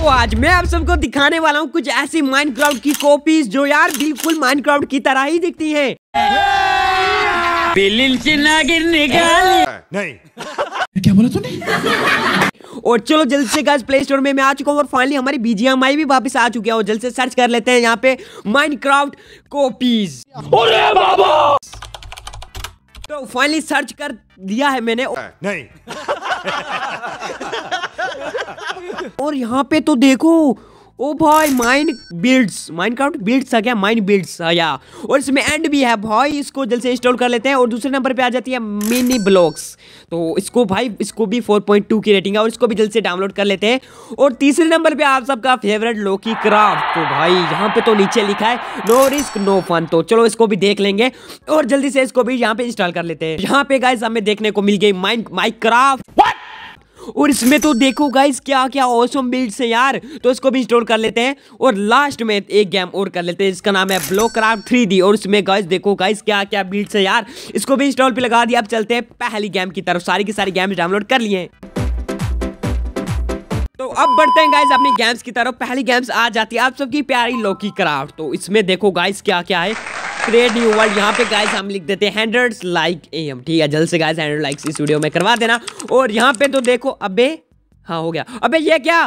तो आज मैं आप सबको दिखाने वाला हूँ कुछ ऐसी माइनक्राफ्ट की कॉपीज जो यार बिल्कुल माइनक्राफ्ट की तरह ही दिखती है क्या बोला तूने और चलो जल्द से गाइस प्ले स्टोर में मैं आ चुका हूँ और फाइनली हमारी बीजीएम भी वापस आ चुकी है और जल्द से सर्च कर लेते हैं यहाँ पे माइनक्राफ्ट कॉपीज बाबा तो फाइनली सर्च कर दिया है मैंने नहीं और यहाँ पे तो देखो ओ भाई माइन बिल्ड्स माइनक्राफ्ट बिल्ड्स आ गया माइन बिल्ड्स आया और इसमें एंड भी है भाई इसको जल्द से इंस्टॉल कर लेते हैं और दूसरे नंबर पे आ जाती है मिनी ब्लॉक्स तो इसको भाई इसको भी 4.2 की रेटिंग है और इसको भी जल्द से डाउनलोड कर लेते हैं और तीसरे नंबर पे आप सबका फेवरेट लोकी क्राफ्ट तो भाई यहाँ पे तो नीचे लिखा है नो रिस्क नो फन तो चलो इसको भी देख लेंगे और जल्दी से इसको भी यहाँ पे इंस्टॉल कर लेते हैं यहाँ पे गाइज हमें देखने को मिल गई माइन माइक क्राफ्ट और इसमें तो देखो गाइस क्या क्या ऑसम बिल्ड है यार तो इसको भी इंस्टॉल कर लेते हैं और लास्ट में एक गेम और कर लेते हैं जिसका नाम है ब्लो क्राफ्ट थ्री और इसमें गाइस देखो गाइस क्या क्या बिल्ड है यार इसको भी इंस्टॉल पर लगा दिया अब चलते हैं पहली गेम की तरफ सारी की सारी गेम्स डाउनलोड कर लिए तो अब बढ़ते हैं गाइज अपनी गेम्स की तरफ पहली गेम्स आ जाती है आप सबकी प्यारी लोकी क्राफ्ट तो इसमें देखो गाइज क्या क्या है क्रिएट न्यू वर्ल्ड यहाँ पे गाइस हम लिख देते हैं लाइक एम ठीक है जल्द से गाइस हैंड्रेड लाइक्स इस वीडियो में करवा देना और यहाँ पे तो देखो अबे हाँ हो गया अबे ये क्या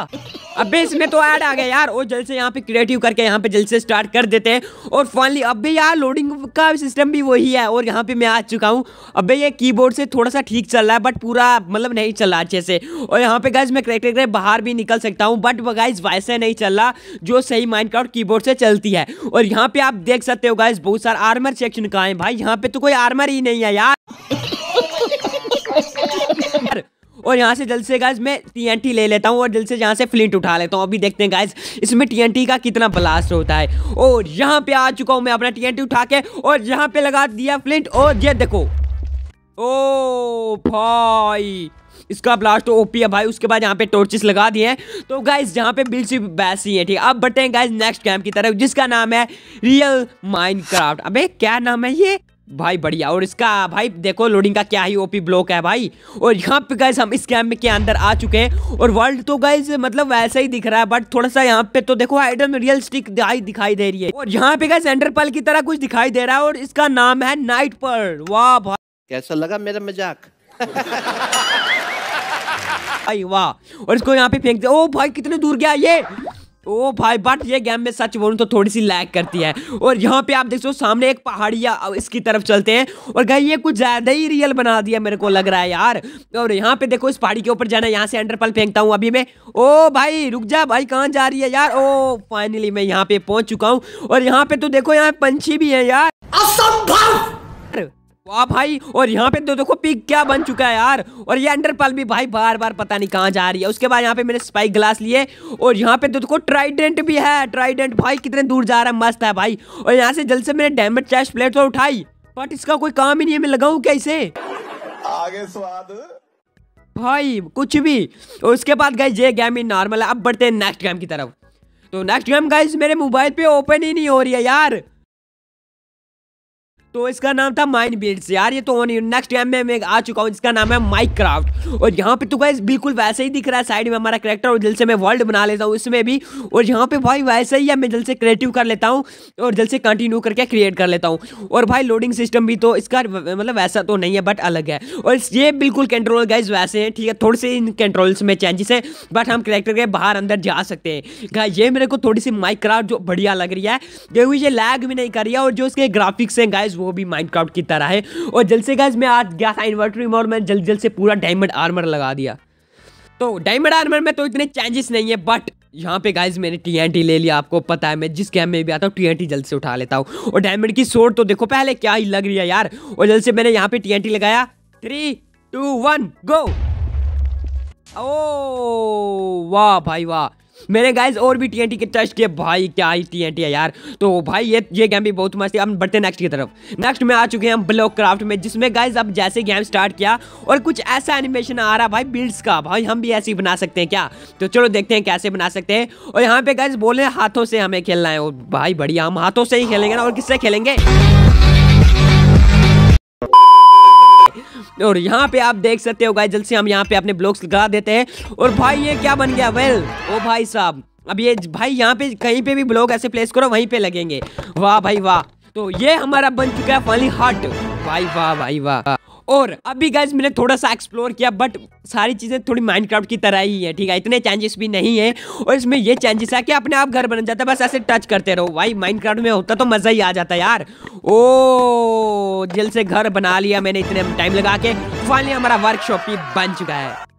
अबे इसमें तो ऐड आ गया यार और जल्द से यहाँ पे क्रिएटिव करके यहाँ पे जल्द से स्टार्ट कर देते हैं और फाइनली अबे यार लोडिंग का सिस्टम भी वही है और यहाँ पे मैं आ चुका हूँ अबे ये कीबोर्ड से थोड़ा सा ठीक चल रहा है बट पूरा मतलब नहीं चल रहा अच्छे से और यहाँ पे गाइज मैं करेक्ट करेक्ट बाहर भी निकल सकता हूँ बट गाइज वैसे नहीं चल रहा जो सही माइंड की कीबोर्ड से चलती है और यहाँ पे आप देख सकते हो गाइज बहुत सारा आर्मर सेक्शन कहाँ है भाई यहाँ पे तो कोई आर्मर ही नहीं है यार और यहाँ से जल्द से गाइज मैं टी एन ले लेता हूँ और जल्द से यहाँ से फ्लिंट उठा लेता हूँ अभी देखते हैं गाइज इसमें टी एन टी का कितना ब्लास्ट होता है और यहाँ पे आ चुका हूँ मैं अपना टी एन उठा के और यहाँ पे लगा दिया फ्लिंट और ये देखो ओ भाई इसका ब्लास्ट ओपी है भाई उसके बाद यहाँ पे टोर्चेस लगा दिए हैं तो गाइज यहाँ पे बिल सिर्फ वैसी है ठीक अब बढ़ते हैं गाइज नेक्स्ट गेम की तरफ जिसका नाम है रियल माइनक्राफ्ट अबे क्या नाम है ये भाई बढ़िया और इसका भाई देखो लोडिंग का क्या ही ओपी ब्लॉक है भाई और यहाँ पे गाइज हम इस कैम्प के अंदर आ चुके हैं और वर्ल्ड तो गाइज मतलब वैसा ही दिख रहा है बट थोड़ा सा यहाँ पे तो देखो आइटम रियल स्टिक दिखाई दे रही है और यहाँ पे गाइज पल की तरह कुछ दिखाई दे रहा है और इसका नाम है नाइट पर वाह भाई कैसा लगा मेरा मजाक भाई वाह और इसको यहाँ पे फेंक दे ओ भाई कितने दूर गया ये ओ भाई बट ये गेम में सच बोलूँ तो थोड़ी सी लैग करती है और यहाँ पे आप देख सकते हो सामने एक पहाड़िया इसकी तरफ चलते हैं और गई ये कुछ ज़्यादा ही रियल बना दिया मेरे को लग रहा है यार और यहाँ पे देखो इस पहाड़ी के ऊपर जाना यहाँ से एंडरपल फेंकता हूँ अभी मैं ओ भाई रुक जा भाई कहाँ जा रही है यार ओ फाइनली मैं यहाँ पे पहुँच चुका हूँ और यहाँ पे तो देखो यहाँ पंछी भी है यार असंभव वाह भाई और यहाँ पे तो देखो पिक क्या बन चुका है यार और ये अंडरपाल भी भाई बार बार पता नहीं कहाँ जा रही है उसके बाद यहाँ पे मैंने स्पाइक ग्लास लिए और यहाँ पे तो देखो ट्राइडेंट भी है ट्राइडेंट भाई कितने दूर जा रहा है मस्त है भाई और यहाँ से जल्द से मैंने डैमेज चेस्ट प्लेट तो उठाई बट इसका कोई काम ही नहीं है मैं लगाऊ कैसे आगे स्वाद भाई कुछ भी और उसके बाद गाइज ये गेम ही नॉर्मल है अब बढ़ते हैं नेक्स्ट गेम की तरफ तो नेक्स्ट गेम गाइज मेरे मोबाइल पे ओपन ही नहीं हो रही है यार तो इसका नाम था माइंड बीट्स यार ये तो ऑन नेक्स्ट टाइम में मैं आ चुका हूँ इसका नाम है माइक्राफ्ट और यहाँ पे तो गाइस बिल्कुल वैसे ही दिख रहा है साइड में हमारा करेक्टर और जल्द से मैं वर्ल्ड बना लेता हूँ इसमें भी और यहाँ पे भाई वैसे ही है मैं जल्द से क्रिएटिव कर लेता हूँ और जल्द से कंटिन्यू करके क्रिएट कर लेता हूँ और भाई लोडिंग सिस्टम भी तो इसका मतलब वैसा तो नहीं है बट अलग है और ये बिल्कुल कंट्रोल गाइज वैसे हैं ठीक है थोड़े से इन कंट्रोल्स में चेंजेस है बट हम करेक्टर के बाहर अंदर जा सकते हैं ये मेरे को थोड़ी सी माइक्राफ्ट जो बढ़िया लग रही है क्योंकि ये लैग भी नहीं कर रही है और जो इसके ग्राफिक्स हैं गाइज वो भी माइंड की तरह है और जल्द से गैस मैं आज गया था इन्वर्टरी मोड में जल्द जल्द से पूरा डायमंड आर्मर लगा दिया तो डायमंड आर्मर में तो इतने चेंजेस नहीं है बट यहाँ पे गाइज मैंने टी ले लिया आपको पता है मैं जिस गेम में भी आता हूँ टी जल्द से उठा लेता हूँ और डायमंड की शोर तो देखो पहले क्या ही लग रही है यार और जल्द से मैंने यहाँ पे टी लगाया थ्री टू वन गो ओ वाह भाई वाह मैंने गाइज और भी टी के टेस्ट किए भाई क्या ही टी है यार तो भाई ये ये गेम भी बहुत मस्त है हम बढ़ते नेक्स्ट की तरफ नेक्स्ट में आ चुके हैं हम ब्लॉक क्राफ्ट में जिसमें गाइज अब जैसे गेम स्टार्ट किया और कुछ ऐसा एनिमेशन आ रहा भाई बिल्ड्स का भाई हम भी ऐसे ही बना सकते हैं क्या तो चलो देखते हैं कैसे बना सकते हैं और यहाँ पे गाइज बोले हाथों से हमें खेलना है और भाई बढ़िया हम हाथों से ही खेलेंगे ना और किससे खेलेंगे और यहाँ पे आप देख सकते हो गाइस जल्द से हम यहाँ पे अपने ब्लॉक्स लगा देते हैं और भाई ये क्या बन गया वेल ओ भाई साहब अब ये भाई यहाँ पे कहीं पे भी ब्लॉक ऐसे प्लेस करो वहीं पे लगेंगे वाह भाई वाह तो ये हमारा बन चुका है फाइनली हट भाई वाह भाई वाह और अभी गाइज मैंने थोड़ा सा एक्सप्लोर किया बट सारी चीज़ें थोड़ी माइंड की तरह ही है ठीक है इतने चेंजेस भी नहीं है और इसमें ये चेंजेस है कि अपने आप घर बन जाता है बस ऐसे टच करते रहो भाई माइंड में होता तो मज़ा ही आ जाता यार ओ जल से घर बना लिया मैंने इतने टाइम लगा के फाइनली हमारा वर्कशॉप भी बन चुका है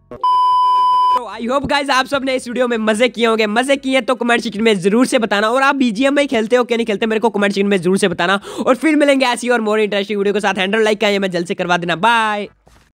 आई होप गाइज आप सब ने इस वीडियो में मजे किए होंगे मजे किए तो कमेंट सेक्शन में जरूर से बताना और आप बीजीएम में खेलते हो क्या नहीं खेलते मेरे को कमेंट सेक्शन में जरूर से बताना और फिर मिलेंगे ऐसी और मोर इंटरेस्टिंग वीडियो के साथ हैंडल लाइक का ये मैं जल्द से करवा देना बाय